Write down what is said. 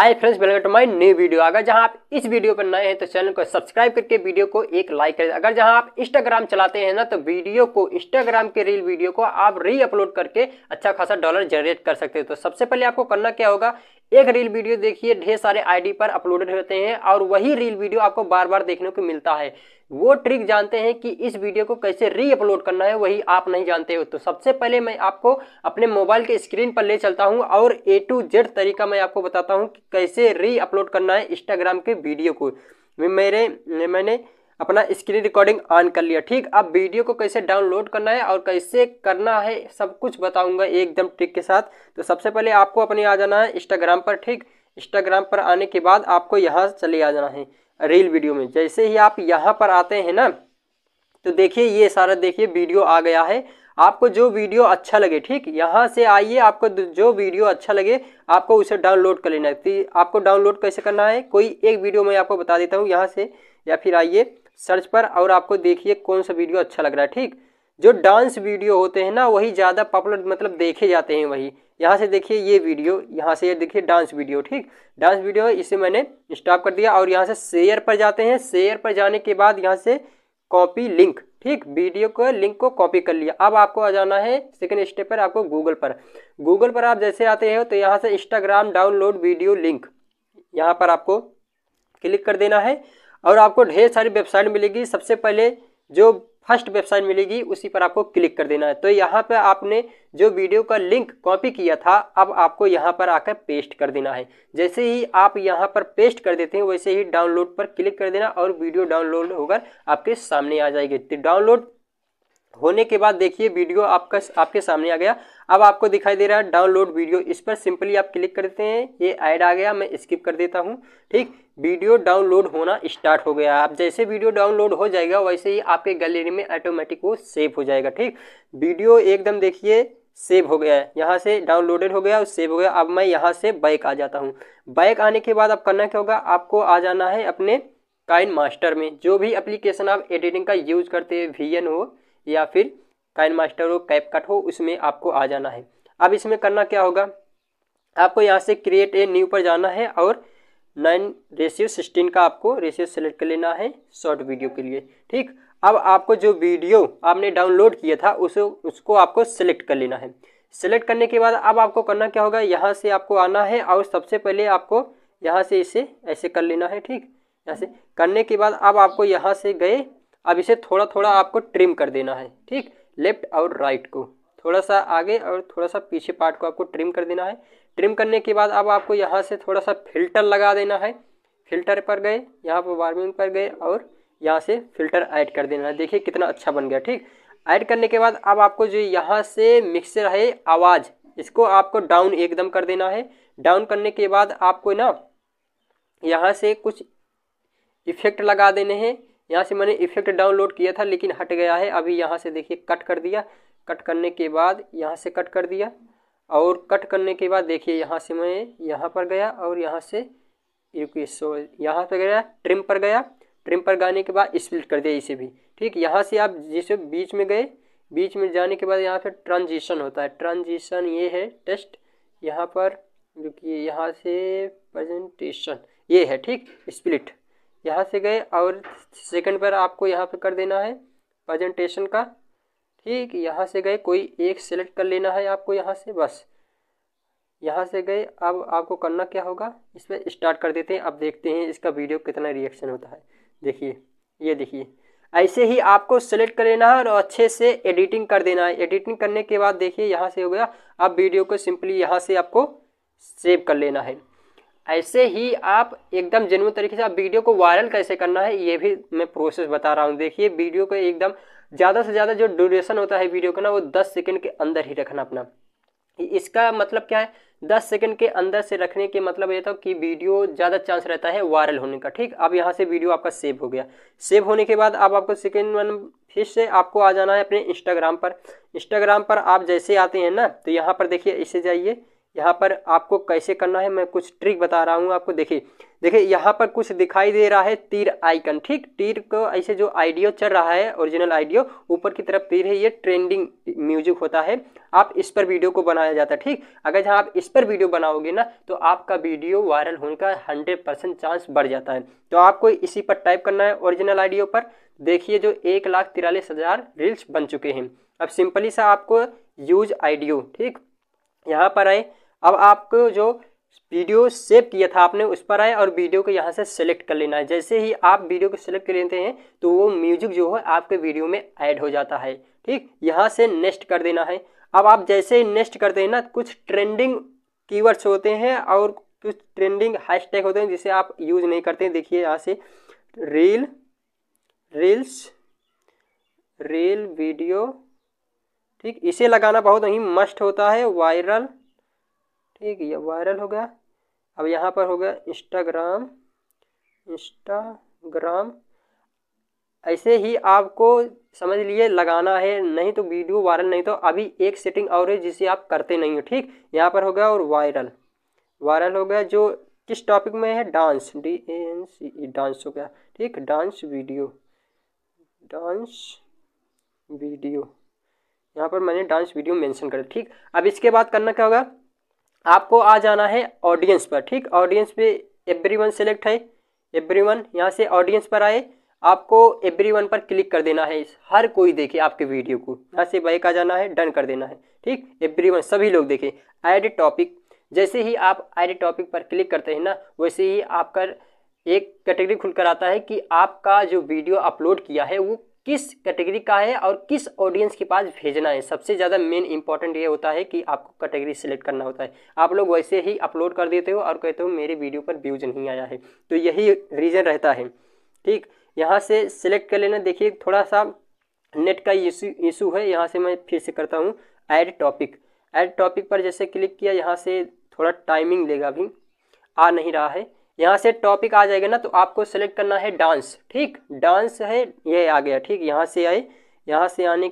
hi friends welcome to my new video अगर जहां आप इस वीडियो पर नए हैं तो चैनल को सब्सक्राइब करके वीडियो को एक लाइक करें अगर जहां आप इंस्टाग्राम चलाते हैं ना तो वीडियो को इंस्टाग्राम के रील वीडियो को आप री अपलोड करके अच्छा खासा डॉलर जनरेट कर सकते हैं तो सबसे पहले आपको करना क्या होगा एक रील वीडियो देखिए ढेर सारे आईडी पर अपलोडेड होते हैं और वही रील वीडियो आपको बार बार देखने को मिलता है वो ट्रिक जानते हैं कि इस वीडियो को कैसे री अपलोड करना है वही आप नहीं जानते हो तो सबसे पहले मैं आपको अपने मोबाइल के स्क्रीन पर ले चलता हूँ और ए टू जेड तरीका मैं आपको बताता हूँ कि कैसे री अपलोड करना है इंस्टाग्राम के वीडियो को मेरे मैंने अपना स्क्रीन रिकॉर्डिंग ऑन कर लिया ठीक अब वीडियो को कैसे डाउनलोड करना है और कैसे करना है सब कुछ बताऊँगा एकदम ट्रिक के साथ तो सबसे पहले आपको अपने आ जाना है इंस्टाग्राम पर ठीक इंस्टाग्राम पर आने के बाद आपको यहाँ चले आ जाना है रील वीडियो में जैसे ही आप यहाँ पर आते हैं ना तो देखिए ये सारा देखिए वीडियो आ गया है आपको जो वीडियो अच्छा लगे ठीक यहाँ से आइए आपको जो वीडियो अच्छा लगे आपको उसे डाउनलोड कर लेना है तो आपको डाउनलोड कैसे करना है कोई एक वीडियो मैं आपको बता देता हूँ यहाँ से या फिर आइए सर्च पर और आपको देखिए कौन सा वीडियो अच्छा लग रहा है ठीक जो डांस वीडियो होते हैं ना वही ज़्यादा पॉपुलर मतलब देखे जाते हैं वही यहाँ से देखिए ये वीडियो यहाँ से ये देखिए डांस वीडियो ठीक डांस वीडियो इसे मैंने स्टॉप कर दिया और यहाँ से शेयर पर जाते हैं शेयर पर जाने के बाद यहाँ से कॉपी लिंक ठीक वीडियो को लिंक को कॉपी कर लिया अब आपको आ जाना है सेकेंड स्टेप पर आपको गूगल पर गूगल पर आप जैसे आते हो तो यहाँ से इंस्टाग्राम डाउनलोड वीडियो लिंक यहाँ पर आपको क्लिक कर देना है और आपको ढेर सारी वेबसाइट मिलेगी सबसे पहले जो फर्स्ट वेबसाइट मिलेगी उसी पर आपको क्लिक कर देना है तो यहाँ पर आपने जो वीडियो का लिंक कॉपी किया था अब आपको यहाँ पर आकर पेस्ट कर देना है जैसे ही आप यहाँ पर पेस्ट कर देते हैं वैसे ही डाउनलोड पर क्लिक कर देना और वीडियो डाउनलोड होकर आपके सामने आ जाएगी तो डाउनलोड होने के बाद देखिए वीडियो आपका आपके सामने आ गया अब आपको दिखाई दे रहा है डाउनलोड वीडियो इस पर सिंपली आप क्लिक कर देते हैं ये ऐड आ गया मैं स्किप कर देता हूँ ठीक वीडियो डाउनलोड होना स्टार्ट हो गया आप जैसे वीडियो डाउनलोड हो जाएगा वैसे ही आपके गैलरी में ऑटोमेटिक वो सेव हो जाएगा ठीक वीडियो एकदम देखिए सेव हो गया है यहाँ से डाउनलोडेड हो गया और सेव हो गया अब मैं यहाँ से बाइक आ जाता हूँ बाइक आने के बाद अब करना क्या होगा आपको आ जाना है अपने काइन मास्टर में जो भी एप्लीकेशन आप एडिटिंग का यूज करते हैं वी हो या फिर काइन मास्टर हो कैप कट हो उसमें आपको आ जाना है अब इसमें करना क्या होगा आपको यहाँ से क्रिएट ए न्यू पर जाना है और नाइन रेशियो सिक्सटीन का आपको रेशियो सेलेक्ट कर लेना है शॉर्ट वीडियो के लिए ठीक अब आपको जो वीडियो आपने डाउनलोड किया था उसे उसको आपको सेलेक्ट कर लेना है सेलेक्ट करने के बाद अब आपको करना क्या होगा यहाँ से आपको आना है और सबसे पहले आपको यहाँ से इसे ऐसे कर लेना है ठीक यहाँ से करने के बाद अब आपको यहाँ से गए अब इसे थोड़ा थोड़ा आपको ट्रिम कर देना है ठीक लेफ्ट और राइट को थोड़ा सा आगे और थोड़ा सा पीछे पार्ट को आपको ट्रिम कर देना है ट्रिम करने के बाद अब आपको यहाँ से थोड़ा सा फिल्टर लगा देना है फिल्टर पर गए यहाँ पर वार्मिंग पर गए और यहाँ से फिल्टर ऐड कर देना है देखिए कितना अच्छा बन गया ठीक ऐड करने के बाद अब आपको जो यहाँ से मिक्सर है आवाज़ इसको आपको डाउन एकदम कर देना है डाउन करने के बाद आपको ना यहाँ से कुछ इफेक्ट लगा देने हैं यहाँ से मैंने इफेक्ट डाउनलोड किया था लेकिन हट गया है अभी यहाँ से देखिए कट कर दिया कट करने के बाद यहाँ से कट कर दिया और कट करने के बाद देखिए यहाँ से मैं यहाँ पर गया और यहाँ से सो यहाँ पर गया ट्रिम पर गया ट्रिम पर गाने के बाद स्प्लिट कर दिया इसे भी ठीक यहाँ से आप जिसे बीच में गए बीच में जाने के बाद यहाँ पर ट्रांजिशन होता है ट्रांजिशन ये है टेस्ट यहाँ पर कि यहाँ से प्रजेंटेशन ये है ठीक स्प्लिट यहाँ से गए और सेकंड पर आपको यहाँ पर कर देना है प्रजेंटेशन का ठीक यहाँ से गए कोई एक सेलेक्ट कर लेना है आपको यहाँ से बस यहाँ से गए अब आपको करना क्या होगा इस पर स्टार्ट कर देते हैं अब देखते हैं इसका वीडियो कितना रिएक्शन होता है देखिए ये देखिए ऐसे ही आपको सेलेक्ट कर लेना है और अच्छे से एडिटिंग कर देना है एडिटिंग करने के बाद देखिए यहाँ से हो गया अब वीडियो को सिंपली यहाँ से आपको सेव कर लेना है ऐसे ही आप एकदम जेनुअन तरीके से आप वीडियो को वायरल कैसे करना है ये भी मैं प्रोसेस बता रहा हूँ देखिए वीडियो को एकदम ज़्यादा से ज़्यादा जो ड्यूरेशन होता है वीडियो का ना वो दस सेकेंड के अंदर ही रखना अपना इसका मतलब क्या है दस सेकंड के अंदर से रखने के मतलब ये था कि वीडियो ज़्यादा चांस रहता है वायरल होने का ठीक अब यहाँ से वीडियो आपका सेव हो गया सेव होने के बाद अब आप आपको सेकेंड वन फिर से आपको आ जाना है अपने इंस्टाग्राम पर इंस्टाग्राम पर आप जैसे आते हैं ना तो यहाँ पर देखिए इसे जाइए यहाँ पर आपको कैसे करना है मैं कुछ ट्रिक बता रहा हूँ आपको देखिए देखिए यहाँ पर कुछ दिखाई दे रहा है तीर आइकन ठीक तीर को ऐसे जो आइडियो चल रहा है ओरिजिनल आइडियो ऊपर की तरफ तीर है ये ट्रेंडिंग म्यूजिक होता है आप इस पर वीडियो को बनाया जाता है ठीक अगर जहाँ आप इस पर वीडियो बनाओगे ना तो आपका वीडियो वायरल होने का हंड्रेड परसेंट चांस बढ़ जाता है तो आपको इसी पर टाइप करना है ओरिजिनल आइडियो पर देखिए जो एक लाख तिरालीस हज़ार रील्स बन चुके हैं अब सिंपली सा आपको यूज आइडियो ठीक यहाँ पर आए अब आपको जो वीडियो सेव किया था आपने उस पर आए और वीडियो को यहाँ से सेलेक्ट कर लेना है जैसे ही आप वीडियो को सिलेक्ट कर लेते हैं तो वो म्यूजिक जो है आपके वीडियो में ऐड हो जाता है ठीक यहाँ से नेक्स्ट कर देना है अब आप जैसे ही नेक्स्ट करते हैं ना कुछ ट्रेंडिंग कीवर्ड्स होते हैं और कुछ ट्रेंडिंग हैशटैग होते हैं जिसे आप यूज नहीं करते हैं देखिए यहाँ से रील रील्स रील वीडियो ठीक इसे लगाना बहुत ही मस्ट होता है वायरल ठीक ये वायरल हो गया अब यहाँ पर हो गया इंस्टाग्राम इंस्टाग्राम ऐसे ही आपको समझ लिए लगाना है नहीं तो वीडियो वायरल नहीं तो अभी एक सेटिंग और है जिसे आप करते नहीं हो ठीक यहाँ पर हो गया और वायरल वायरल हो गया जो किस टॉपिक में है dance D A N C E dance हो गया ठीक डांस वीडियो डांस वीडियो यहाँ पर मैंने डांस वीडियो मेंशन कर ठीक अब इसके बाद करना क्या होगा आपको आ जाना है ऑडियंस पर ठीक ऑडियंस पे एवरी वन सेलेक्ट है एवरी वन यहाँ से ऑडियंस पर आए आपको एवरी वन पर क्लिक कर देना है हर कोई देखे आपके वीडियो को यहाँ से बाइक आ जाना है डन कर देना है ठीक एवरी वन सभी लोग देखें एड टॉपिक जैसे ही आप एड टॉपिक पर क्लिक करते हैं ना वैसे ही आपका एक कैटेगरी खुलकर आता है कि आपका जो वीडियो अपलोड किया है वो किस कैटेगरी का है और किस ऑडियंस के पास भेजना है सबसे ज़्यादा मेन इंपॉर्टेंट ये होता है कि आपको कैटेगरी सिलेक्ट करना होता है आप लोग वैसे ही अपलोड कर देते हो और कहते हो मेरे वीडियो पर व्यूज नहीं आया है तो यही रीज़न रहता है ठीक यहाँ से सिलेक्ट कर लेना देखिए थोड़ा सा नेट का इशू है यहाँ से मैं फिर से करता हूँ ऐड टॉपिक ऐड टॉपिक पर जैसे क्लिक किया यहाँ से थोड़ा टाइमिंग लेगा अभी आ नहीं रहा है यहाँ से टॉपिक आ जाएगा ना तो आपको सेलेक्ट करना है डांस ठीक डांस है ये आ गया ठीक यहाँ से आए यहाँ से आने